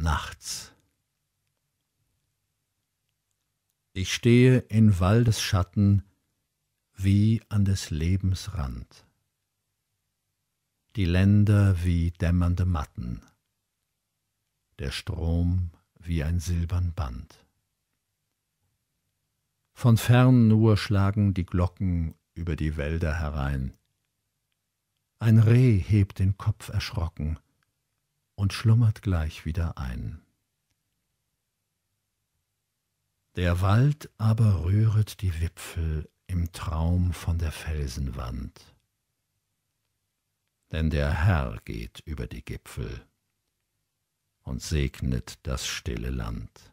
nachts. Ich stehe in Waldesschatten wie an des Lebens Rand, die Länder wie dämmernde Matten, der Strom wie ein silbern Band. Von fern nur schlagen die Glocken über die Wälder herein. Ein Reh hebt den Kopf erschrocken, und schlummert gleich wieder ein. Der Wald aber rühret die Wipfel im Traum von der Felsenwand. Denn der Herr geht über die Gipfel und segnet das stille Land.